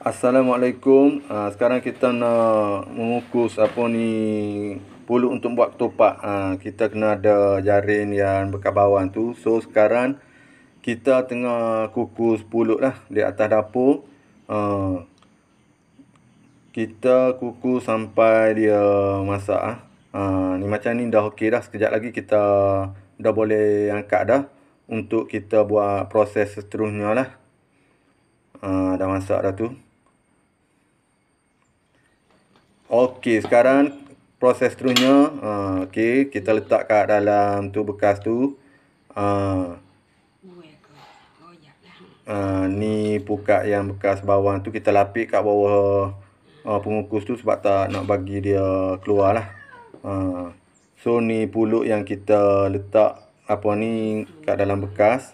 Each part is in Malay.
Assalamualaikum. Ha, sekarang kita nak mengukus apa ni pulu untuk buat ketupat. Ha, kita kena ada jaring yang berkabauan tu. So sekarang kita tengah kukus pulu lah di atas dapur. Ha, kita kukus sampai dia masak. Ha, ni macam ni dah okey dah. Sekejap lagi kita dah boleh angkat dah. Untuk kita buat proses seterusnya lah. Ha, dah masak dah tu. Okey, sekarang proses seterusnya uh, eh, okey, kita letak kat dalam tu bekas tu. Uh, uh, ni buka yang bekas bawang tu kita lapik kat bawah uh, pengukus tu sebab tak nak bagi dia keluar lah. Uh, so ni puluk yang kita letak apa ni kat dalam bekas.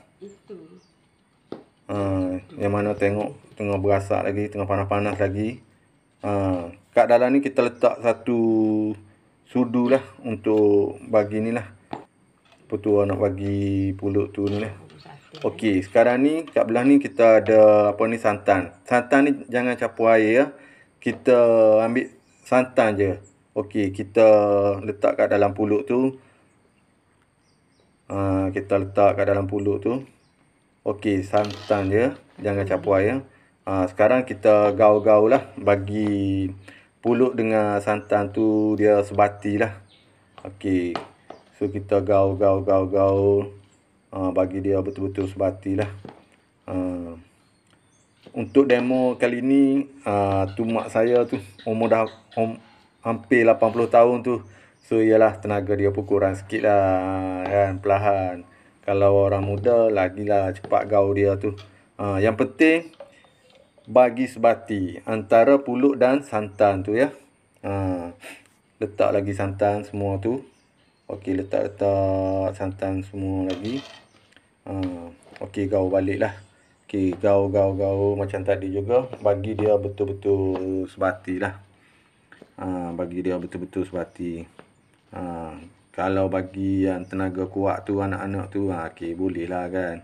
Uh, yang mana tengok tengah berasak lagi, tengah panas-panas lagi. Uh, kat dalam ni kita letak satu sudu lah untuk bagi ni lah apa tu nak bagi pulut tu ni lah ok sekarang ni kat belah ni kita ada apa ni santan santan ni jangan capur air ya. kita ambil santan je ok kita letak kat dalam pulut tu uh, kita letak kat dalam pulut tu ok santan je jangan capur air ya. uh, sekarang kita gaul-gaul lah bagi pulut dengan santan tu dia sebati lah. Okey. So kita gaul gaul gaul gaul. Ha, bagi dia betul-betul sebati lah. Ha. Untuk demo kali ni. Ha, tu mak saya tu. Umur dah um, hampir 80 tahun tu. So ialah tenaga dia pun kurang sikit lah. Kan perlahan. Kalau orang muda lagi lah cepat gaul dia tu. Ha, yang penting bagi sebati antara pulut dan santan tu ya. Ha. Letak lagi santan semua tu. Okey, letak-letak santan semua lagi. Ha. Okey, gaul baliklah. Okey, gaul-gaul-gaul macam tadi juga. Bagi dia betul-betul sebati lah. Ha. Bagi dia betul-betul sebati. Ha. Kalau bagi yang tenaga kuat tu, anak-anak tu, ha. okey, bolehlah kan.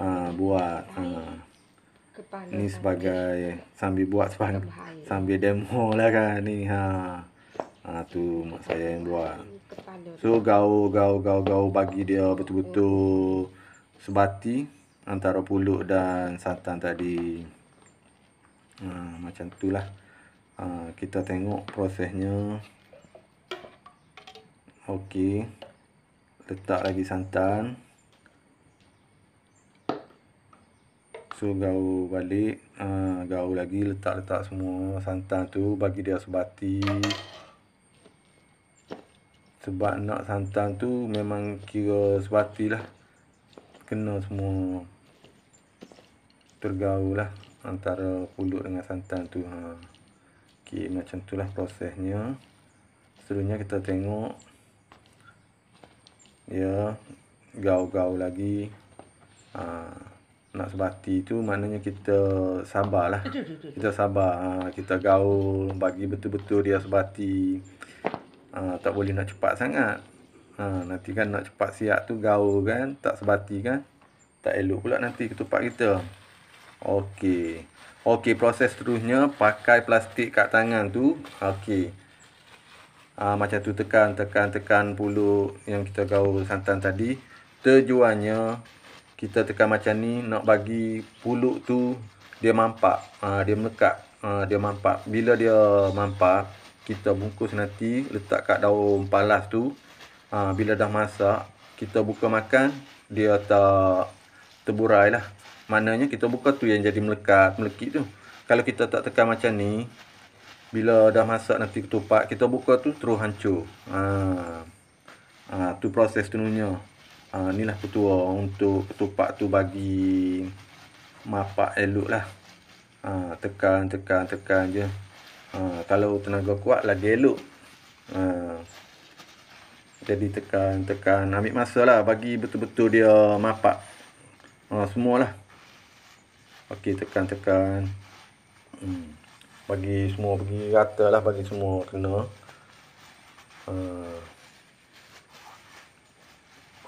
Ha. Buat. Ha kepala ni kan. sebagai kan? sambil buat sebab sambil demo lah kan ni ha ha tu mak saya yang buat kepala so gau gau gau gau bagi dia betul-betul sebati antara puluk dan santan tadi ha, macam tu lah ha, kita tengok prosesnya Okey, letak lagi santan. So gaul balik uh, ah, Gau lagi letak-letak semua Santan tu bagi dia sebati Sebab nak santan tu Memang kira sebati lah Kena semua Tergaul lah Antara pulut dengan santan tu ha. Ok macam tu lah prosesnya Seterusnya kita tengok Ya gaul gaul lagi Haa ah nak sebati tu maknanya kita sabarlah. Kita sabar. Ha, kita gaul bagi betul-betul dia sebati. Ha, tak boleh nak cepat sangat. Ha, nanti kan nak cepat siap tu gaul kan. Tak sebati kan. Tak elok pula nanti ketupat kita. Okey. Okey proses seterusnya pakai plastik kat tangan tu. Okey. Ha, macam tu tekan tekan tekan puluh yang kita gaul santan tadi. Tujuannya kita tekan macam ni nak bagi puluk tu dia mampak uh, dia melekat uh, dia mampak bila dia mampak kita bungkus nanti letak kat daun palas tu uh, bila dah masak kita buka makan dia tak terburai lah maknanya kita buka tu yang jadi melekat melekit tu kalau kita tak tekan macam ni bila dah masak nanti ketupat kita buka tu terus hancur uh, uh, tu proses tenunya uh, inilah petua untuk ketupat tu bagi mapak elok lah uh, tekan tekan tekan je uh, kalau tenaga kuat lagi elok uh, jadi tekan tekan ambil masa lah bagi betul-betul dia mapak semua lah ok tekan tekan hmm. bagi semua bagi rata lah bagi semua kena Uh,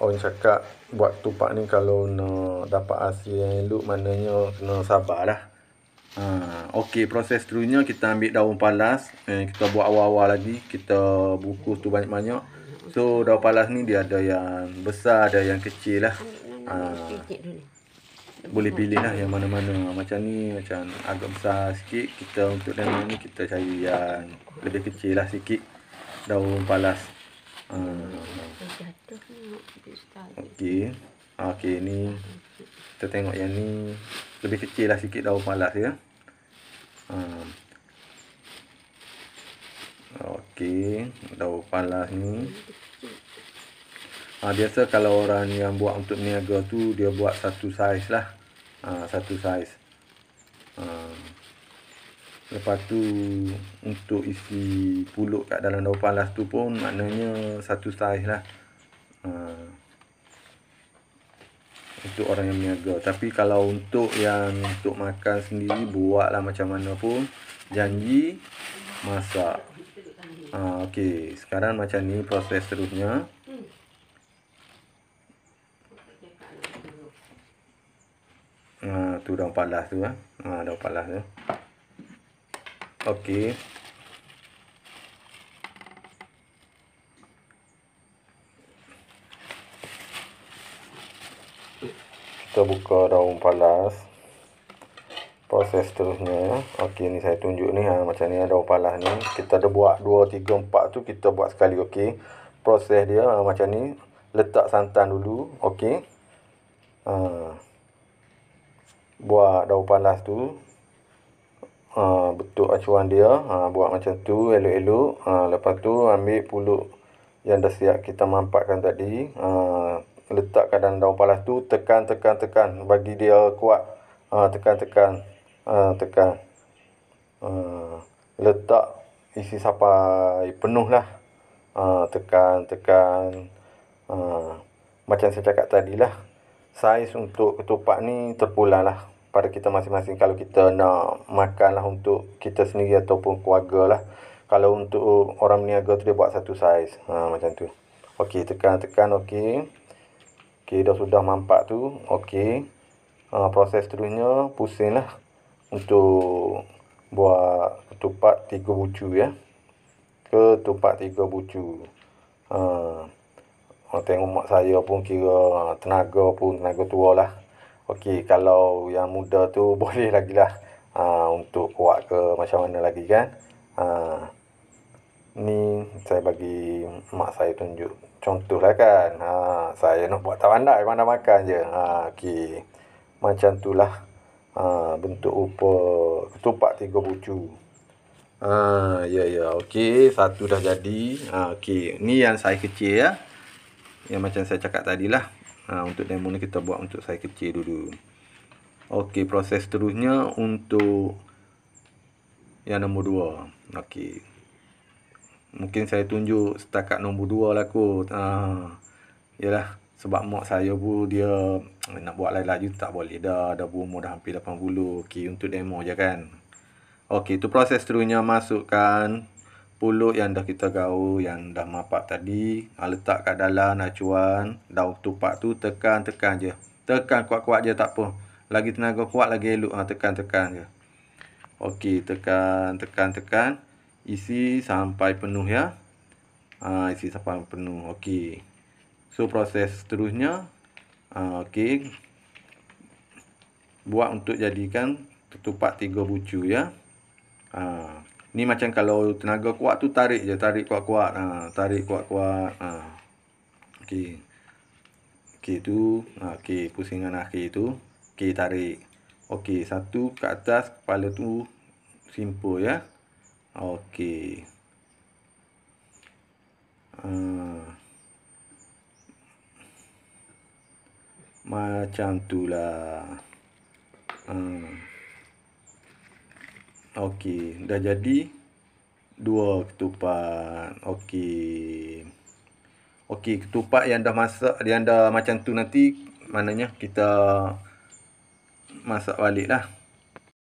orang cakap buat tupak ni kalau nak dapat hasil yang elok maknanya kena sabar lah ha, ok proses seterusnya kita ambil daun palas eh, kita buat awal-awal lagi kita bukus tu banyak-banyak so daun palas ni dia ada yang besar ada yang kecil lah ha, boleh pilih lah yang mana-mana macam ni macam agak besar sikit kita untuk daun ni kita cari yang lebih kecil lah sikit daun palas Uh, okey. Okey ni kita tengok yang ni lebih kecil lah sikit daun malas ya. Uh, okey, daun palas ni. Ah biasa kalau orang yang buat untuk niaga tu dia buat satu saiz lah. Uh, satu saiz. Ah hmm. Lepas tu untuk isi puluk kat dalam daun palas tu pun maknanya satu saiz lah. Uh, untuk orang yang meniaga. Tapi kalau untuk yang untuk makan sendiri buat lah macam mana pun. Janji masak. Uh, Okey sekarang macam ni proses seterusnya. Uh, ha, tu daun palas tu lah. Uh, daun palas tu. Okay, Kita buka daun palas. Proses seterusnya. Okay, ni saya tunjuk ni ha macam ni ha, daun palas ni. Kita ada buat 2 3 4 tu kita buat sekali Okay, Proses dia ha, macam ni. Letak santan dulu, Okay, Ha. Buat daun palas tu ha, ah, betul acuan dia ha, buat macam tu elok-elok ha, lepas tu ambil puluk yang dah siap kita mampatkan tadi ha, letakkan dalam daun palas tu tekan tekan tekan bagi dia kuat ha, tekan tekan ha, tekan ha, letak isi sampai penuh lah ha, tekan tekan ha, macam saya cakap tadi lah saiz untuk ketupat ni terpulang lah pada kita masing-masing kalau kita nak makan lah untuk kita sendiri ataupun keluarga lah. Kalau untuk orang meniaga tu dia buat satu saiz. Ha, macam tu. Okey, tekan-tekan. Okey. Okey, dah sudah mampak tu. Okey. Ha, proses seterusnya, pusing lah. Untuk buat ketupat tiga bucu ya. Ketupat tiga bucu. Ha, tengok mak saya pun kira ha, tenaga pun tenaga tua lah. Okey, kalau yang muda tu boleh lagi lah ha, untuk kuat ke macam mana lagi kan. Ha, ni saya bagi mak saya tunjuk. Contoh lah kan. Ha, saya nak buat tawandak, memang dah makan je. Ha, Okey, macam tu lah. Ha, bentuk rupa ketupat tiga bucu. Ha, ya, ya. Okey, satu dah jadi. Ha, Okey, ni yang saya kecil ya. Yang macam saya cakap tadi lah ha, untuk demo ni kita buat untuk saya kecil dulu ok proses seterusnya untuk yang nombor 2 ok mungkin saya tunjuk setakat nombor 2 lah kot ha, yelah sebab mak saya pun dia eh, nak buat lain laju tak boleh dah dah berumur dah hampir 80 ok untuk demo je kan Okey itu proses seterusnya masukkan pulut yang dah kita gaul yang dah mapak tadi ha, letak kat dalam acuan daun tupak tu tekan tekan je tekan kuat-kuat je tak apa lagi tenaga kuat lagi elok ha, ah, tekan tekan je ok tekan tekan tekan isi sampai penuh ya ha, isi sampai penuh ok so proses seterusnya ha, ok buat untuk jadikan tupak tiga bucu ya ha, Ni macam kalau tenaga kuat tu tarik je, tarik kuat-kuat. Ha, tarik kuat-kuat. Ha. Okey. Okey tu, ha, okey pusingan akhir tu, okey tarik. Okey, satu ke atas kepala tu simple ya. Okey. Ha. Macam tu lah. Ha. Okey, dah jadi dua ketupat. Okey. Okey, ketupat yang dah masak, yang dah macam tu nanti, maknanya kita masak baliklah. lah.